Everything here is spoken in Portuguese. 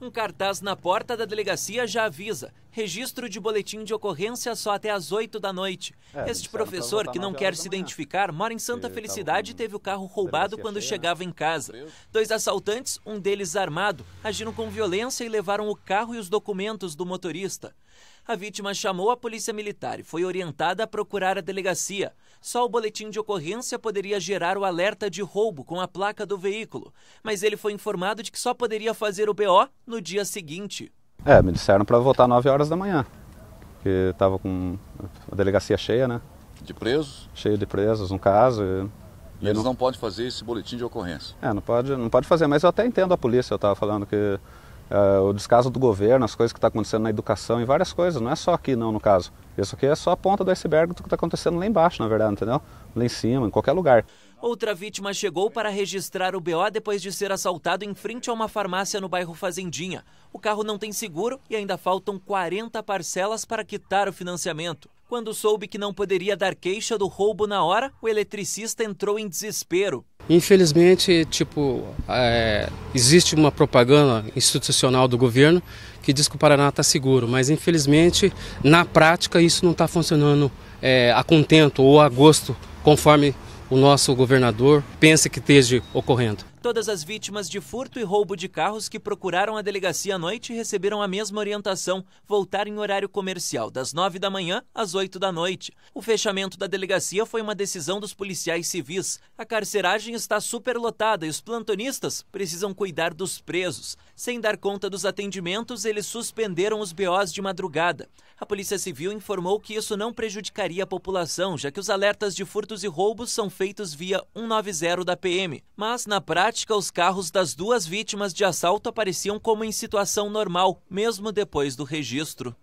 Um cartaz na porta da delegacia já avisa: registro de boletim de ocorrência só até às 8 da noite. É, este professor, que não quer se identificar, mora em Santa e Felicidade e teve o carro roubado quando né? chegava em casa. Dois assaltantes, um deles armado, agiram com violência e levaram o carro e os documentos do motorista. A vítima chamou a polícia militar e foi orientada a procurar a delegacia. Só o boletim de ocorrência poderia gerar o alerta de roubo com a placa do veículo, mas ele foi informado de que só poderia fazer o BO no dia seguinte. É, me disseram para voltar 9 horas da manhã, que estava com a delegacia cheia, né? De presos? Cheia de presos, um caso. E... E eles não podem fazer esse boletim de ocorrência? É, não pode, não pode fazer, mas eu até entendo a polícia, eu estava falando que uh, o descaso do governo, as coisas que estão tá acontecendo na educação e várias coisas, não é só aqui não, no caso. Isso aqui é só a ponta do iceberg do que está acontecendo lá embaixo, na verdade, entendeu? Lá em cima, em qualquer lugar. Outra vítima chegou para registrar o BO depois de ser assaltado em frente a uma farmácia no bairro Fazendinha. O carro não tem seguro e ainda faltam 40 parcelas para quitar o financiamento. Quando soube que não poderia dar queixa do roubo na hora, o eletricista entrou em desespero. Infelizmente, tipo, é, existe uma propaganda institucional do governo que diz que o Paraná está seguro, mas infelizmente, na prática, isso não está funcionando é, a contento ou a gosto, conforme o nosso governador pensa que esteja ocorrendo. Todas as vítimas de furto e roubo de carros que procuraram a delegacia à noite receberam a mesma orientação: voltar em horário comercial, das 9 da manhã às 8 da noite. O fechamento da delegacia foi uma decisão dos policiais civis. A carceragem está superlotada e os plantonistas precisam cuidar dos presos. Sem dar conta dos atendimentos, eles suspenderam os BOs de madrugada. A Polícia Civil informou que isso não prejudicaria a população, já que os alertas de furtos e roubos são feitos via 190 da PM. Mas, na prática, prática, os carros das duas vítimas de assalto apareciam como em situação normal, mesmo depois do registro.